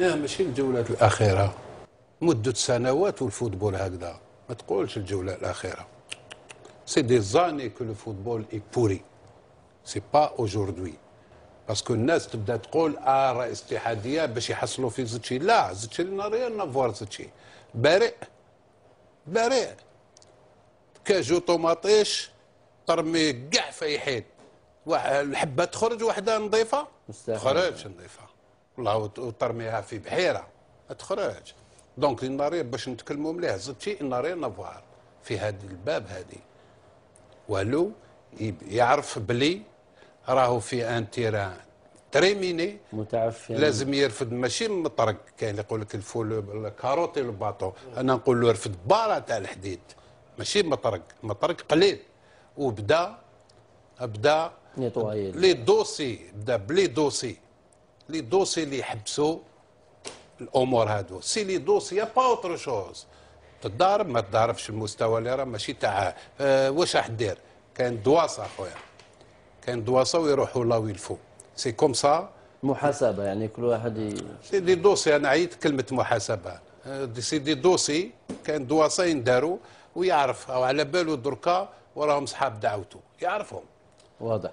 لا ماشي الجولات الاخيره مده سنوات والفوتبول هكذا ما تقولش الجوله الاخيره سي دي زاني كو لو فوتبول اي بوري سي با اوجوردي باسكو الناس تبدا تقول اه رئيس اتحاديه باش يحصلوا في زتشي لا زتشي لنا ريال نافوار زتشي بارئ بارئ كاجو طوماطيش ترمي كاع فايحين الحبه تخرج وحده نظيفه تخرج نظيفه والله وترميها في بحيره ما تخرج دونك الناريه باش نتكلموا مليح زدتي الناريه نافوار في هذا الباب هذه والو يعرف بلي راهو في ان تيران تريميني متعفن لازم يرفد ماشي مطرق كاين اللي يقول لك الفول الكاروتي الباطو انا نقول له يرفد بارا تاع الحديد ماشي مطرق مطرق قليل وبدا بدا لي دوسي بدا بلي دوسي لي دوسي اللي يحبسوا الامور هادو سي لي دوسي با اوتر شوز تضارب ما تضاربش المستوى اللي راه ماشي تاع أه واش راح دير كاين دواسه خويا كاين دواسه ويروحوا لا ويلفو سي كوم سا محاسبه يعني كل واحد ي... سي دي دوسي انا عيت كلمه محاسبه آه، سي دي دوسي كاين دواسه ينداروا ويعرف او على باله دركا وراهم صحاب دعوته يعرفهم واضح